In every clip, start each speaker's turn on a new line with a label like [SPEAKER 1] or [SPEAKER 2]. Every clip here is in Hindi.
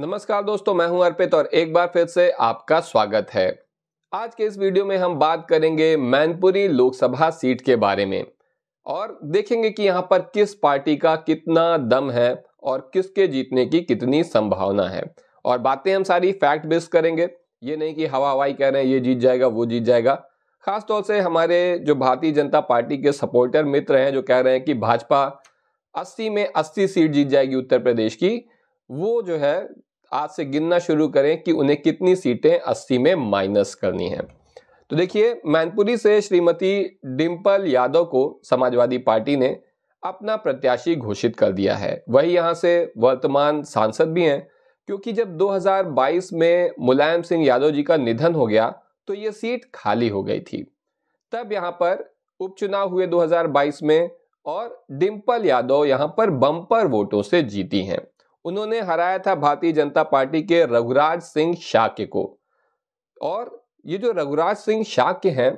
[SPEAKER 1] नमस्कार दोस्तों मैं हूं अर्पित और एक बार फिर से आपका स्वागत है आज के इस वीडियो में हम बात करेंगे मैनपुरी लोकसभा सीट के बारे में और देखेंगे कि यहाँ पर किस पार्टी का कितना दम है और किसके जीतने की कितनी संभावना है और बातें हम सारी फैक्ट बेस्ड करेंगे ये नहीं कि हवा हवाई कह रहे हैं ये जीत जाएगा वो जीत जाएगा खासतौर से हमारे जो भारतीय जनता पार्टी के सपोर्टर मित्र हैं जो कह रहे हैं कि भाजपा 80 में 80 सीट जीत जाएगी उत्तर प्रदेश की वो जो है आज से गिनना शुरू करें कि उन्हें कितनी सीटें अस्सी में माइनस करनी है तो देखिए मैनपुरी से श्रीमती डिम्पल यादव को समाजवादी पार्टी ने अपना प्रत्याशी घोषित कर दिया है वही यहाँ से वर्तमान सांसद भी हैं क्योंकि जब 2022 में मुलायम सिंह यादव जी का निधन हो गया तो ये सीट खाली हो गई थी तब यहाँ पर उपचुनाव हुए 2022 में और डिम्पल यादव यहाँ पर बम्पर वोटों से जीती हैं उन्होंने हराया था भारतीय जनता पार्टी के रघुराज सिंह शाक्य को और ये जो रघुराज सिंह शाक्य हैं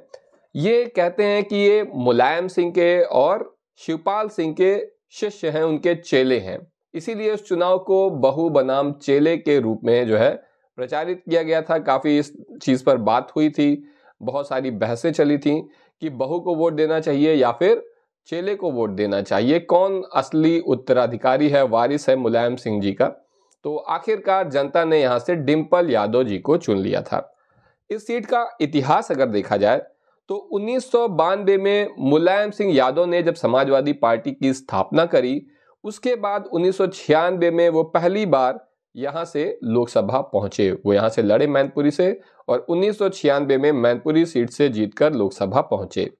[SPEAKER 1] ये कहते हैं कि ये मुलायम सिंह के और शिवपाल सिंह के शिष्य हैं उनके चेले हैं इसीलिए उस चुनाव को बहु बनाम चेले के रूप में जो है प्रचारित किया गया था काफ़ी इस चीज़ पर बात हुई थी बहुत सारी बहसें चली थी कि बहू को वोट देना चाहिए या फिर चेले को वोट देना चाहिए कौन असली उत्तराधिकारी है वारिस है मुलायम सिंह जी का तो आखिरकार जनता ने यहाँ से डिम्पल यादव जी को चुन लिया था इस सीट का इतिहास अगर देखा जाए तो उन्नीस में मुलायम सिंह यादव ने जब समाजवादी पार्टी की स्थापना करी उसके बाद उन्नीस में वो पहली बार यहाँ से लोकसभा पहुंचे वो यहाँ से लड़े मैनपुरी से और उन्नीस में मैनपुरी सीट से जीतकर लोकसभा पहुंचे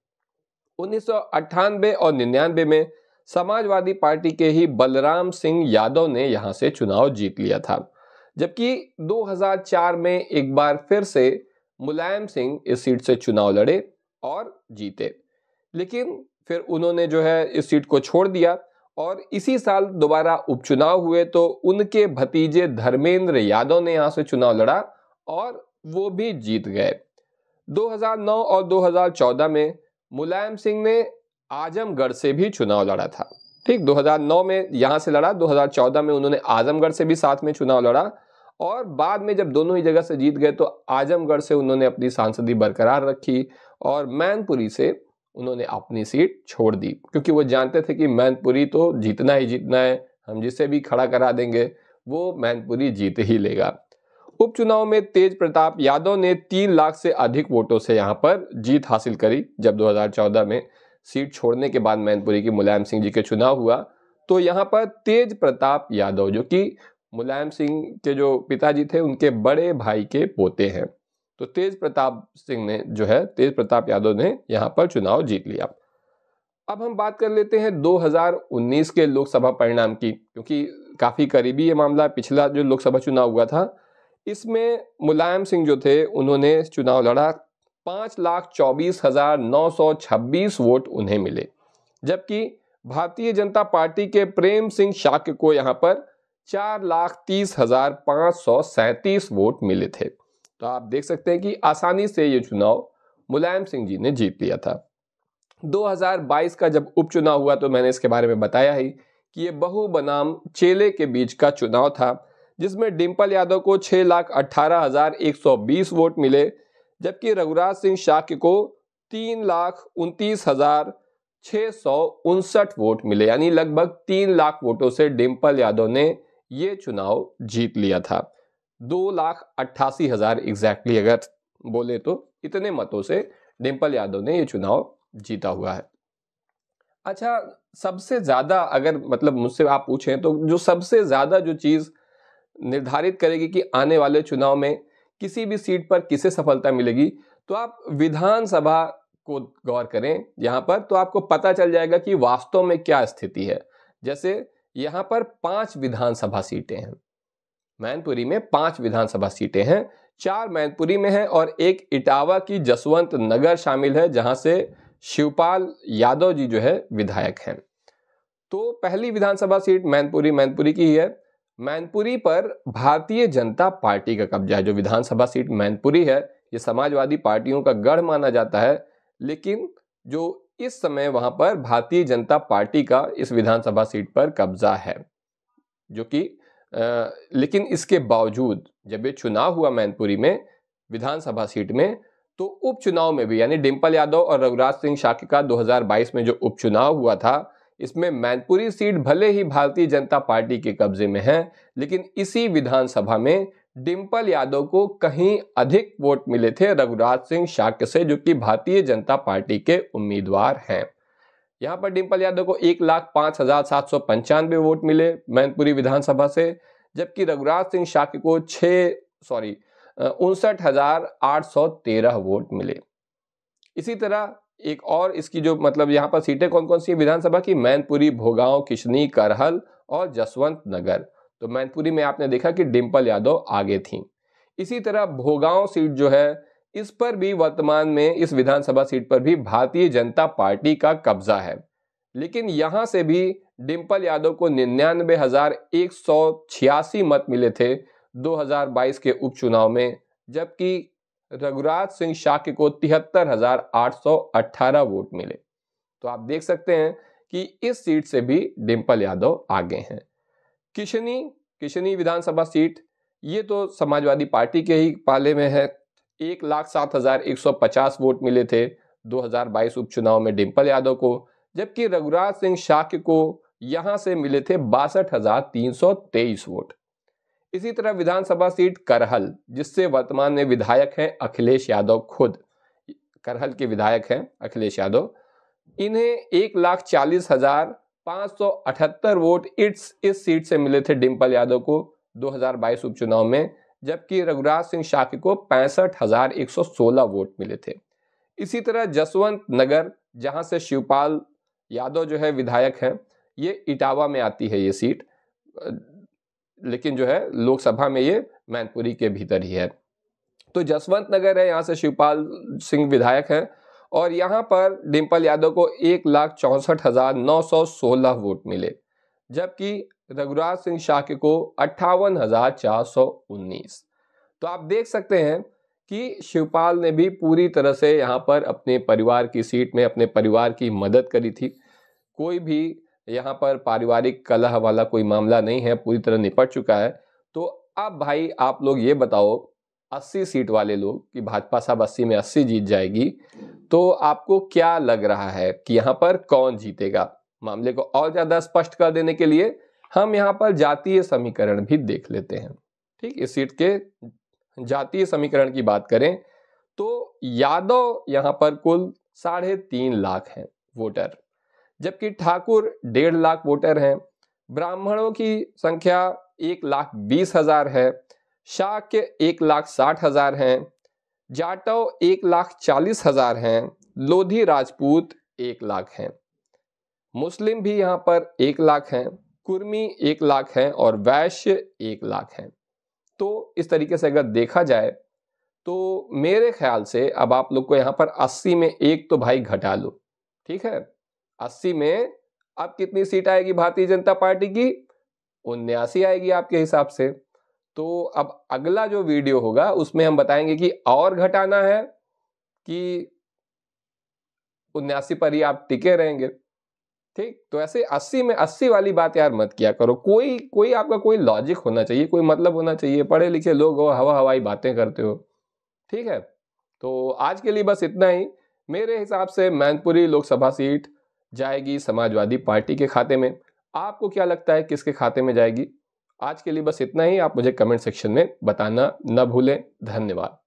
[SPEAKER 1] उन्नीस और 99 में समाजवादी पार्टी के ही बलराम सिंह यादव ने यहां से चुनाव जीत लिया था जबकि 2004 में एक बार फिर से मुलायम सिंह इस सीट से चुनाव लड़े और जीते लेकिन फिर उन्होंने जो है इस सीट को छोड़ दिया और इसी साल दोबारा उपचुनाव हुए तो उनके भतीजे धर्मेंद्र यादव ने यहाँ से चुनाव लड़ा और वो भी जीत गए 2009 और 2014 में मुलायम सिंह ने आजमगढ़ से भी चुनाव लड़ा था ठीक 2009 में यहाँ से लड़ा 2014 में उन्होंने आजमगढ़ से भी साथ में चुनाव लड़ा और बाद में जब दोनों ही जगह से जीत गए तो आजमगढ़ से उन्होंने अपनी सांसदी बरकरार रखी और मैनपुरी से उन्होंने अपनी सीट छोड़ दी क्योंकि वो जानते थे कि मैनपुरी तो जीतना ही जीतना है हम जिसे भी खड़ा करा देंगे वो मैनपुरी जीत ही लेगा उपचुनाव में तेज प्रताप यादव ने तीन लाख से अधिक वोटों से यहाँ पर जीत हासिल करी जब 2014 में सीट छोड़ने के बाद मैनपुरी की मुलायम सिंह जी के चुनाव हुआ तो यहाँ पर तेज प्रताप यादव जो कि मुलायम सिंह के जो पिताजी थे उनके बड़े भाई के पोते हैं तो तेज प्रताप सिंह ने जो है तेज प्रताप यादव ने यहाँ पर चुनाव जीत लिया अब हम बात कर लेते हैं 2019 के लोकसभा परिणाम की क्योंकि काफ़ी करीबी ये मामला पिछला जो लोकसभा चुनाव हुआ था इसमें मुलायम सिंह जो थे उन्होंने चुनाव लड़ा पाँच लाख चौबीस हज़ार नौ सौ छब्बीस वोट उन्हें मिले जबकि भारतीय जनता पार्टी के प्रेम सिंह शाक्य को यहाँ पर चार लाख तीस हज़ार पाँच सौ सैंतीस वोट मिले थे तो आप देख सकते हैं कि आसानी से ये चुनाव मुलायम सिंह जी ने जीत लिया था 2022 का जब उपचुनाव हुआ तो मैंने इसके बारे में बताया ही कि ये बहु बनाम चेले के बीच का चुनाव था जिसमें डिम्पल यादव को छह लाख अट्ठारह हजार एक सौ बीस वोट मिले जबकि रघुराज सिंह शाक्य को तीन लाख उनतीस हजार छह सौ उनसठ वोट मिले यानी लगभग तीन लाख वोटों से डिम्पल यादव ने ये चुनाव जीत लिया था दो लाख अट्ठासी हजार एग्जैक्टली अगर बोले तो इतने मतों से डिम्पल यादव ने ये चुनाव जीता हुआ है अच्छा सबसे ज़्यादा अगर मतलब मुझसे आप पूछें तो जो सबसे ज़्यादा जो चीज़ निर्धारित करेगी कि आने वाले चुनाव में किसी भी सीट पर किसे सफलता मिलेगी तो आप विधानसभा को गौर करें यहाँ पर तो आपको पता चल जाएगा कि वास्तव में क्या स्थिति है जैसे यहाँ पर पांच विधानसभा सीटें हैं मैनपुरी में पांच विधानसभा सीटें हैं चार मैनपुरी में है और एक इटावा की जसवंत नगर शामिल है जहां से शिवपाल यादव जी जो है विधायक हैं तो पहली विधानसभा सीट मैनपुरी मैनपुरी की ही है मैनपुरी पर भारतीय जनता पार्टी का कब्जा है जो विधानसभा सीट मैनपुरी है ये समाजवादी पार्टियों का गढ़ माना जाता है लेकिन जो इस समय वहां पर भारतीय जनता पार्टी का इस विधानसभा सीट पर कब्जा है जो कि लेकिन इसके बावजूद जब ये चुनाव हुआ मैनपुरी में विधानसभा सीट में तो उपचुनाव में भी यानी डिम्पल यादव और रघुराज सिंह शाक्य का 2022 में जो उपचुनाव हुआ था इसमें मैनपुरी सीट भले ही भारतीय जनता पार्टी के कब्जे में है लेकिन इसी विधानसभा में डिम्पल यादव को कहीं अधिक वोट मिले थे रघुराज सिंह शाक्य से जो कि भारतीय जनता पार्टी के उम्मीदवार हैं यहाँ पर डिम्पल यादव को एक लाख पांच हजार सात सौ पंचानवे वोट मिले मैनपुरी विधानसभा से जबकि रघुराज सिंह शाक्य को छ सॉरी उनसठ हजार आठ सौ तेरह वोट मिले इसी तरह एक और इसकी जो मतलब यहाँ पर सीटें कौन कौन सी विधानसभा की मैनपुरी भोगांव किशनी करहल और जसवंत नगर तो मैनपुरी में आपने देखा कि डिम्पल यादव आगे थी इसी तरह भोगांव सीट जो है इस पर भी वर्तमान में इस विधानसभा सीट पर भी भारतीय जनता पार्टी का कब्जा है लेकिन यहां से भी डिम्पल यादव को निन्यानवे हजार एक सौ छियासी मत मिले थे 2022 के उपचुनाव में जबकि रघुराज सिंह शाक्य को तिहत्तर हजार आठ सौ अट्ठारह वोट मिले तो आप देख सकते हैं कि इस सीट से भी डिम्पल यादव आगे हैं किशनी किशनी विधानसभा सीट ये तो समाजवादी पार्टी के ही पाले में है एक लाख सात हजार एक सौ पचास वोट मिले थे 2022 उपचुनाव में डिम्पल यादव को जबकि रघुराज सिंह शाक्य को यहां से मिले थे बासठ हजार तीन सौ तेईस वोट इसी तरह विधानसभा सीट करहल जिससे वर्तमान में विधायक हैं अखिलेश यादव खुद करहल के विधायक हैं अखिलेश यादव इन्हें एक लाख चालीस हजार पाँच सौ अठहत्तर वोट इट्स इस सीट से मिले थे डिम्पल यादव को 2022 उपचुनाव में जबकि रघुराज सिंह शाक्य को पैंसठ हजार एक सौ सोलह वोट मिले थे इसी तरह जसवंत नगर जहां से शिवपाल यादव जो है विधायक हैं ये इटावा में आती है ये सीट लेकिन जो है लोकसभा में ये मैनपुरी के भीतर ही है तो जसवंत नगर है यहाँ से शिवपाल सिंह विधायक हैं और यहाँ पर डिम्पल यादव को एक लाख चौंसठ हज़ार नौ सौ सोलह वोट मिले जबकि रघुराज सिंह शाके को अट्ठावन हज़ार चार सौ उन्नीस तो आप देख सकते हैं कि शिवपाल ने भी पूरी तरह से यहाँ पर अपने परिवार की सीट में अपने परिवार की मदद करी थी कोई भी यहाँ पर पारिवारिक कलह वाला कोई मामला नहीं है पूरी तरह निपट चुका है तो अब भाई आप लोग ये बताओ अस्सी सीट वाले लोग कि भाजपा साहब अस्सी में अस्सी जीत जाएगी तो आपको क्या लग रहा है कि यहाँ पर कौन जीतेगा मामले को और ज्यादा स्पष्ट कर देने के लिए हम यहाँ पर जातीय समीकरण भी देख लेते हैं ठीक इस सीट के जातीय समीकरण की बात करें तो यादव यहाँ पर कुल साढ़े तीन लाख हैं वोटर जबकि ठाकुर डेढ़ लाख वोटर हैं ब्राह्मणों की संख्या एक लाख बीस हजार है शाक्य एक लाख साठ हजार हैं जाटव एक लाख चालीस हजार हैं लोधी राजपूत एक लाख हैं मुस्लिम भी यहाँ पर एक लाख हैं कुर्मी एक लाख हैं और वैश्य एक लाख हैं तो इस तरीके से अगर देखा जाए तो मेरे ख्याल से अब आप लोग को यहाँ पर अस्सी में एक तो भाई घटा लो ठीक है अस्सी में अब कितनी सीट आएगी भारतीय जनता पार्टी की उन्यासी आएगी आपके हिसाब से तो अब अगला जो वीडियो होगा उसमें हम बताएंगे कि और घटाना है कि उन्यासी पर ही आप टिके रहेंगे ठीक तो ऐसे 80 में 80 वाली बात यार मत किया करो कोई कोई आपका कोई लॉजिक होना चाहिए कोई मतलब होना चाहिए पढ़े लिखे लोग हो हवा हवाई बातें करते हो ठीक है तो आज के लिए बस इतना ही मेरे हिसाब से मैनपुरी लोकसभा सीट जाएगी समाजवादी पार्टी के खाते में आपको क्या लगता है किसके खाते में जाएगी आज के लिए बस इतना ही आप मुझे कमेंट सेक्शन में बताना न भूलें धन्यवाद